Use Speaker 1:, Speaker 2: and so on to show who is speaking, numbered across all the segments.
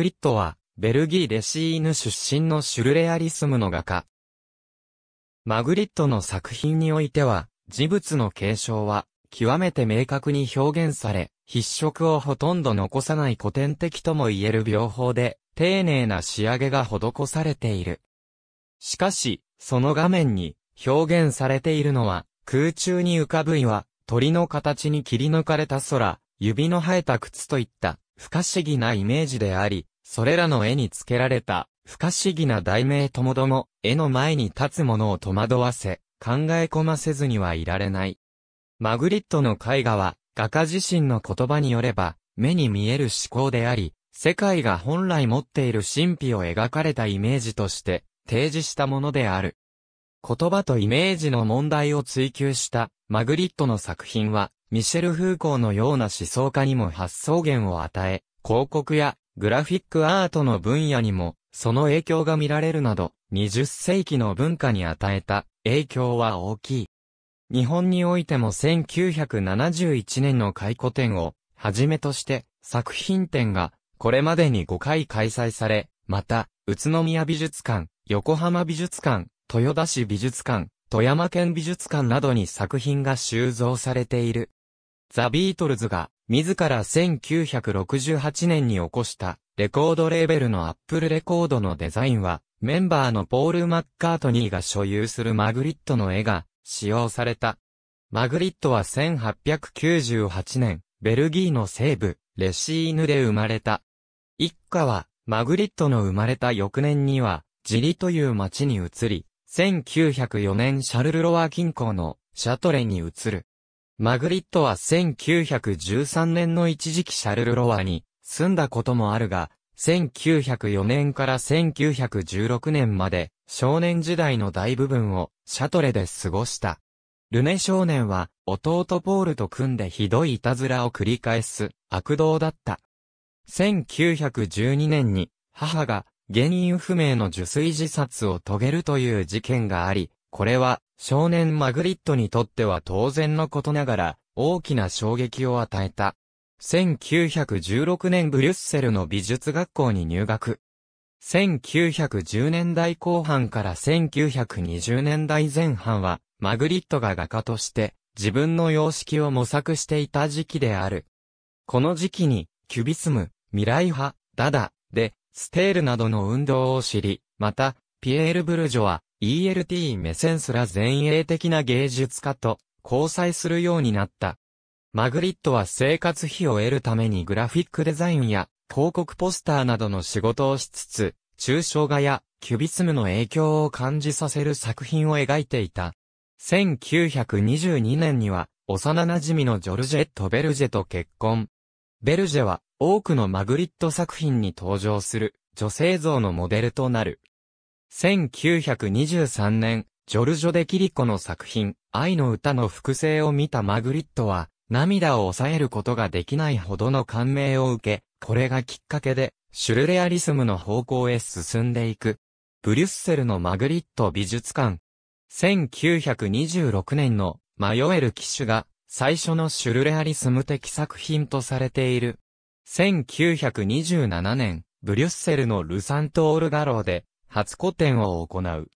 Speaker 1: プリットは、ベルギーレシーヌ出身のシュルレアリスムの画家。マグリットの作品においては、事物の継承は、極めて明確に表現され、筆色をほとんど残さない古典的とも言える描法で、丁寧な仕上げが施されている。しかし、その画面に表現されているのは、空中に浮かぶ岩、鳥の形に切り抜かれた空、指の生えた靴といった不可思議なイメージであり、それらの絵に付けられた、不可思議な題名ともども、絵の前に立つ者を戸惑わせ、考え込ませずにはいられない。マグリットの絵画は、画家自身の言葉によれば、目に見える思考であり、世界が本来持っている神秘を描かれたイメージとして、提示したものである。言葉とイメージの問題を追求したマグリットの作品は、ミシェル・フーコーのような思想家にも発想源を与え、広告やグラフィックアートの分野にも、その影響が見られるなど、20世紀の文化に与えた影響は大きい。日本においても1971年の回顧展をはじめとして作品展がこれまでに5回開催され、また、宇都宮美術館、横浜美術館、豊田市美術館、富山県美術館などに作品が収蔵されている。ザ・ビートルズが自ら1968年に起こしたレコードレーベルのアップルレコードのデザインは、メンバーのポール・マッカートニーが所有するマグリットの絵が使用された。マグリットは1898年、ベルギーの西部、レシーヌで生まれた。一家は、マグリットの生まれた翌年には、ジリという町に移り、1904年シャルルロワ近郊のシャトレに移る。マグリットは1913年の一時期シャルルロワに住んだこともあるが、1904年から1916年まで少年時代の大部分をシャトレで過ごした。ルネ少年は弟ポールと組んでひどいいたずらを繰り返す悪童だった。1912年に母が原因不明の受水自殺を遂げるという事件があり、これは少年マグリットにとっては当然のことながら、大きな衝撃を与えた。1916年ブリュッセルの美術学校に入学。1910年代後半から1920年代前半は、マグリットが画家として、自分の様式を模索していた時期である。この時期に、キュビスム、未来派、ダダ、で、ステールなどの運動を知り、また、ピエール・ブルジョは、ELT 目線すら前衛的な芸術家と交際するようになった。マグリットは生活費を得るためにグラフィックデザインや広告ポスターなどの仕事をしつつ、抽象画やキュビスムの影響を感じさせる作品を描いていた。1922年には幼馴染のジョルジェット・ベルジェと結婚。ベルジェは多くのマグリット作品に登場する女性像のモデルとなる。1923年、ジョルジョ・デ・キリコの作品、愛の歌の複製を見たマグリットは、涙を抑えることができないほどの感銘を受け、これがきっかけで、シュルレアリスムの方向へ進んでいく。ブリュッセルのマグリット美術館。1926年の迷える騎手が最初のシュルレアリスム的作品とされている。1927年、ブリュッセルのルサントオルガローで初個展を行う。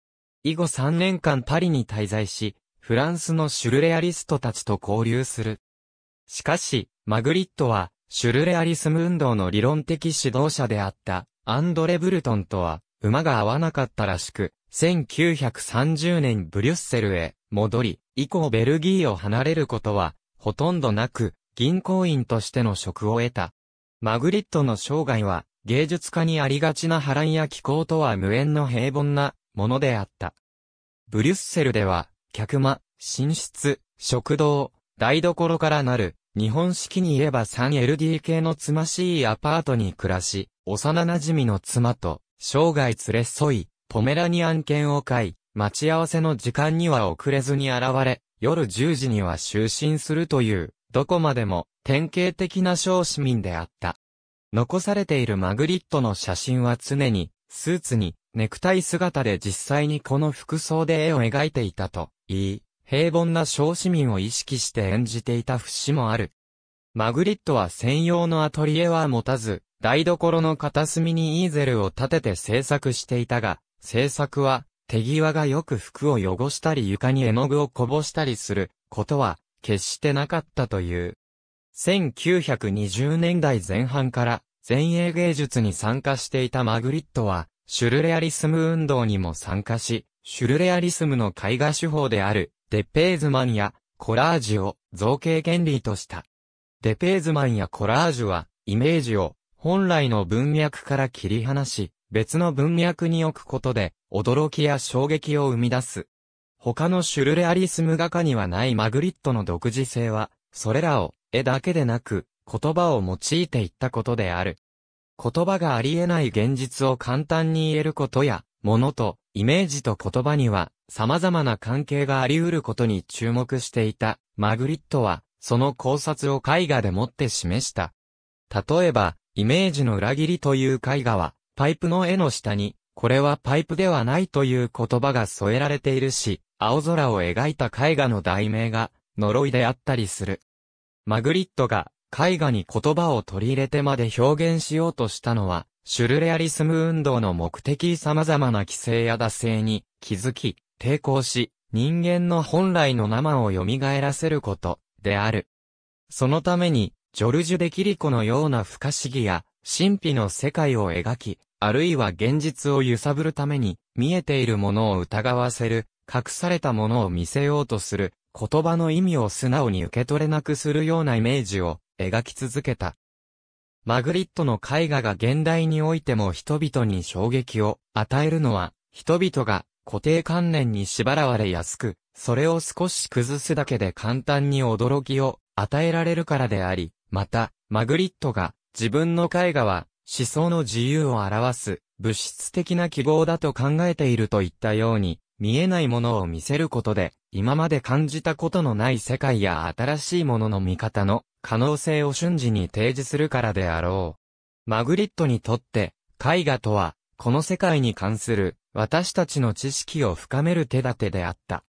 Speaker 1: 以後3年間パリに滞在し、フランスのシュルレアリストたちと交流する。しかし、マグリットは、シュルレアリスム運動の理論的指導者であった、アンドレ・ブルトンとは、馬が合わなかったらしく、1930年ブリュッセルへ戻り、以降ベルギーを離れることは、ほとんどなく、銀行員としての職を得た。マグリットの生涯は、芸術家にありがちな波乱や気候とは無縁の平凡なものであった。ブリュッセルでは、客間、寝室、食堂、台所からなる、日本式に言えば 3LDK のつましいアパートに暮らし、幼馴染の妻と、生涯連れ添い、ポメラニアン犬を飼い、待ち合わせの時間には遅れずに現れ、夜10時には就寝するという、どこまでも典型的な小市民であった。残されているマグリットの写真は常に、スーツに、ネクタイ姿で実際にこの服装で絵を描いていたと言い、平凡な小市民を意識して演じていた節もある。マグリットは専用のアトリエは持たず、台所の片隅にイーゼルを立てて制作していたが、制作は手際がよく服を汚したり床に絵の具をこぼしたりすることは決してなかったという。1920年代前半から前衛芸術に参加していたマグリットは、シュルレアリスム運動にも参加し、シュルレアリスムの絵画手法である、デペーズマンやコラージュを造形原理とした。デペーズマンやコラージュは、イメージを本来の文脈から切り離し、別の文脈に置くことで、驚きや衝撃を生み出す。他のシュルレアリスム画家にはないマグリットの独自性は、それらを絵だけでなく、言葉を用いていったことである。言葉があり得ない現実を簡単に言えることや、ものと、イメージと言葉には、様々な関係があり得ることに注目していた、マグリットは、その考察を絵画でもって示した。例えば、イメージの裏切りという絵画は、パイプの絵の下に、これはパイプではないという言葉が添えられているし、青空を描いた絵画の題名が、呪いであったりする。マグリットが絵画に言葉を取り入れてまで表現しようとしたのは、シュルレアリスム運動の目的様々な規制や惰性に気づき、抵抗し、人間の本来の生を蘇らせること、である。そのために、ジョルジュ・デ・キリコのような不可思議や、神秘の世界を描き、あるいは現実を揺さぶるために、見えているものを疑わせる、隠されたものを見せようとする、言葉の意味を素直に受け取れなくするようなイメージを描き続けた。マグリットの絵画が現代においても人々に衝撃を与えるのは、人々が固定観念に縛られやすく、それを少し崩すだけで簡単に驚きを与えられるからであり、また、マグリットが自分の絵画は思想の自由を表す物質的な記号だと考えているといったように、見えないものを見せることで、今まで感じたことのない世界や新しいものの見方の可能性を瞬時に提示するからであろう。マグリットにとって、絵画とは、この世界に関する私たちの知識を深める手立てであった。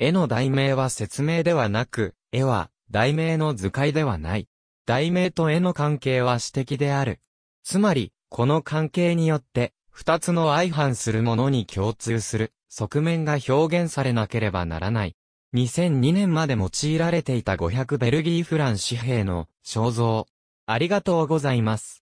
Speaker 1: 絵の題名は説明ではなく、絵は題名の図解ではない。題名と絵の関係は指摘である。つまり、この関係によって、二つの相反するものに共通する側面が表現されなければならない。2002年まで用いられていた500ベルギーフラン紙幣の肖像。ありがとうございます。